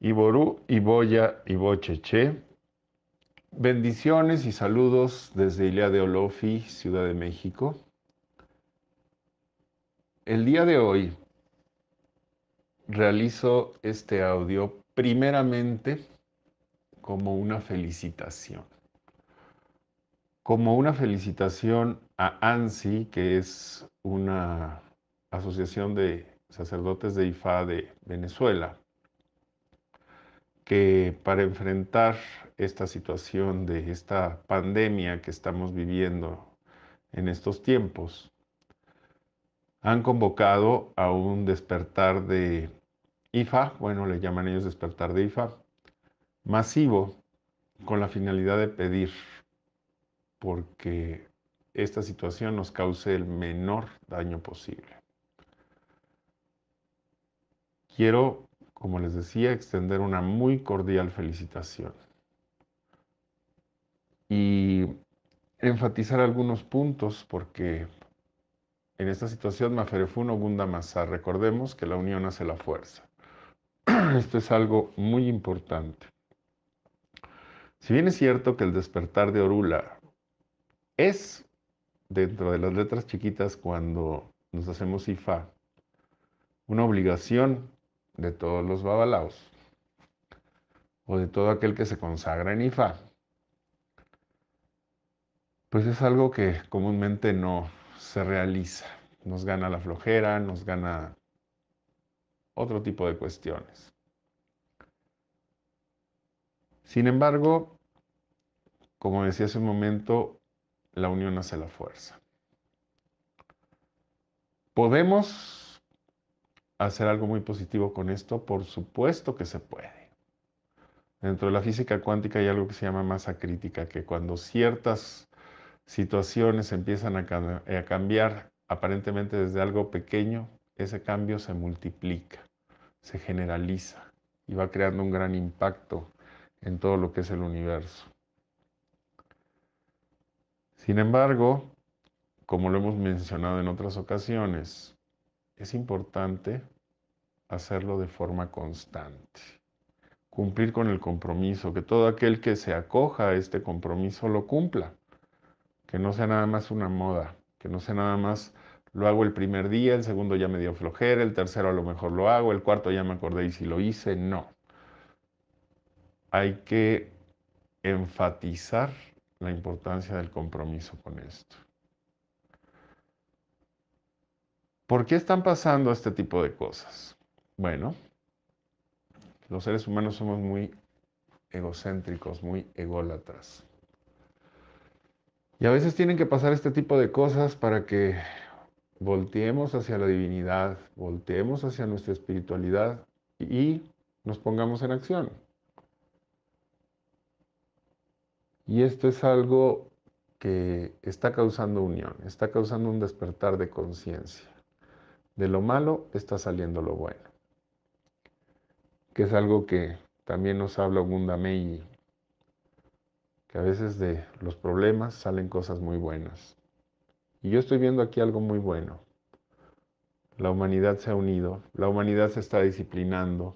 Iború, Iboya, Ibocheche. Bendiciones y saludos desde Ilea de Olofi, Ciudad de México. El día de hoy realizo este audio primeramente como una felicitación. Como una felicitación a ANSI, que es una asociación de sacerdotes de IFA de Venezuela, que para enfrentar esta situación de esta pandemia que estamos viviendo en estos tiempos, han convocado a un despertar de IFA, bueno, le llaman ellos despertar de IFA, masivo, con la finalidad de pedir porque esta situación nos cause el menor daño posible. Quiero como les decía, extender una muy cordial felicitación y enfatizar algunos puntos porque en esta situación Maferefuno masa recordemos que la unión hace la fuerza. Esto es algo muy importante. Si bien es cierto que el despertar de Orula es, dentro de las letras chiquitas, cuando nos hacemos IFA, una obligación de todos los babalaos o de todo aquel que se consagra en Ifa, pues es algo que comúnmente no se realiza. Nos gana la flojera, nos gana otro tipo de cuestiones. Sin embargo, como decía hace un momento, la unión hace la fuerza. Podemos hacer algo muy positivo con esto? Por supuesto que se puede. Dentro de la física cuántica hay algo que se llama masa crítica, que cuando ciertas situaciones empiezan eh, a, cambiar aparentemente desde algo pequeño, ese cambio se multiplica, se generaliza y va creando un gran impacto en todo lo que es el universo. Sin embargo, como lo hemos mencionado en otras ocasiones, es importante hacerlo de forma constante, cumplir con el compromiso, que todo aquel que se acoja a este compromiso lo cumpla, que no sea nada más una moda, que no sea nada más lo hago el primer día, el segundo ya me dio flojera, el tercero a lo mejor lo hago, el cuarto ya me acordé y si lo hice, no. Hay que enfatizar la importancia del compromiso con esto. ¿Por qué están pasando este tipo de cosas? Bueno, los seres humanos somos muy egocéntricos, muy ególatras. Y a veces tienen que pasar este tipo de cosas para que volteemos hacia la divinidad, volteemos hacia nuestra espiritualidad y nos pongamos en acción. Y esto es algo que está causando unión, está causando un despertar de conciencia de lo malo está saliendo lo bueno. Que es algo que también nos habla Meiji, que a veces de los problemas salen cosas muy buenas. Y yo estoy viendo aquí algo muy bueno. La humanidad se ha unido, la humanidad se está disciplinando,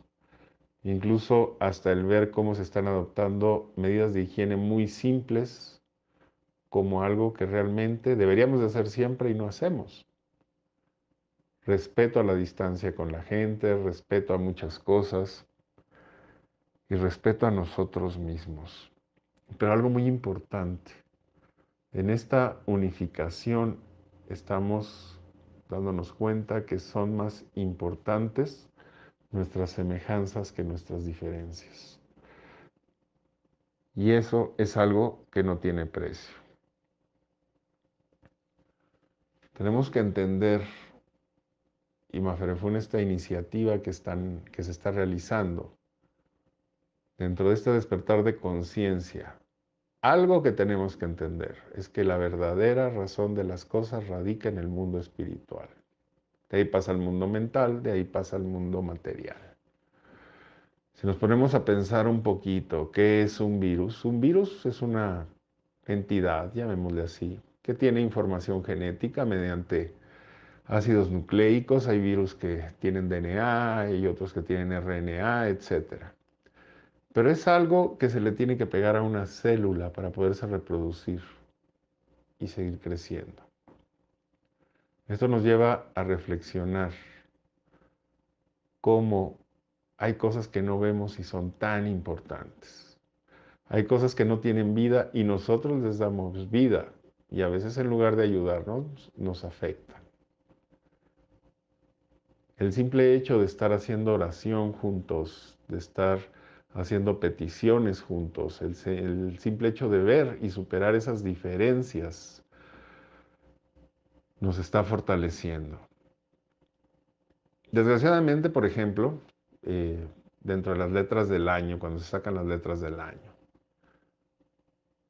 incluso hasta el ver cómo se están adoptando medidas de higiene muy simples como algo que realmente deberíamos de hacer siempre y no hacemos respeto a la distancia con la gente, respeto a muchas cosas y respeto a nosotros mismos. Pero algo muy importante, en esta unificación estamos dándonos cuenta que son más importantes nuestras semejanzas que nuestras diferencias. Y eso es algo que no tiene precio. Tenemos que entender y Maferefún esta iniciativa que, están, que se está realizando dentro de este despertar de conciencia. Algo que tenemos que entender es que la verdadera razón de las cosas radica en el mundo espiritual. De ahí pasa el mundo mental, de ahí pasa el mundo material. Si nos ponemos a pensar un poquito, ¿qué es un virus? Un virus es una entidad, llamémosle así, que tiene información genética mediante ácidos nucleicos, hay virus que tienen DNA, y otros que tienen RNA, etc. Pero es algo que se le tiene que pegar a una célula para poderse reproducir y seguir creciendo. Esto nos lleva a reflexionar cómo hay cosas que no vemos y son tan importantes. Hay cosas que no tienen vida y nosotros les damos vida y a veces en lugar de ayudarnos nos afecta. El simple hecho de estar haciendo oración juntos, de estar haciendo peticiones juntos, el, simple hecho de ver y superar esas diferencias nos está fortaleciendo. Desgraciadamente, por ejemplo, eh, dentro de las letras del año, cuando se sacan las letras del año.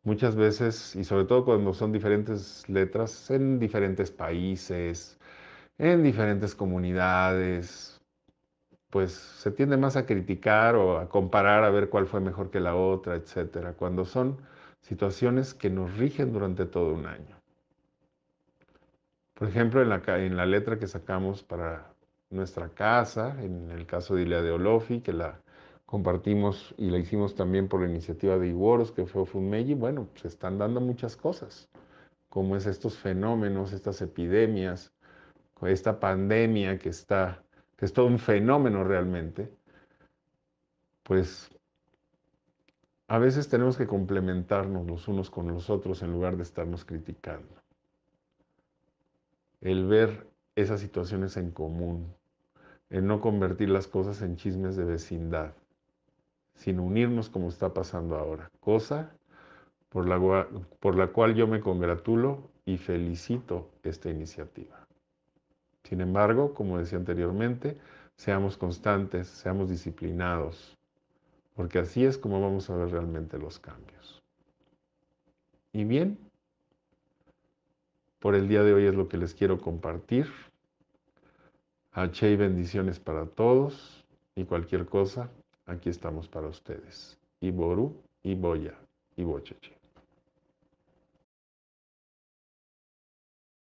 Muchas veces, y sobre todo cuando son diferentes letras en diferentes países, en diferentes comunidades, pues se tiende más a criticar o a comparar a ver cuál fue mejor que la otra, etcétera, cuando son situaciones que nos rigen durante todo un año. Por ejemplo, en la, en la letra que sacamos para nuestra casa, en el caso de Ilea de Olofi, que la compartimos y la hicimos también por la iniciativa de Iguoros, que fue Funmeji, bueno, se están dando muchas cosas, como es estos fenómenos, estas epidemias, esta pandemia que está, que es todo un fenómeno realmente, pues a veces tenemos que complementarnos los unos con los otros en lugar de estarnos criticando. El ver esas situaciones en común, el no convertir las cosas en chismes de vecindad, sino unirnos como está pasando ahora, cosa por la, por la cual yo me congratulo y felicito esta iniciativa. Sin embargo, como decía anteriormente, seamos constantes, seamos disciplinados, porque así es como vamos a ver realmente los cambios. Y bien, por el día de hoy es lo que les quiero compartir. H y bendiciones para todos y cualquier cosa, aquí estamos para ustedes. Iboru, Iboya, Ibocheche.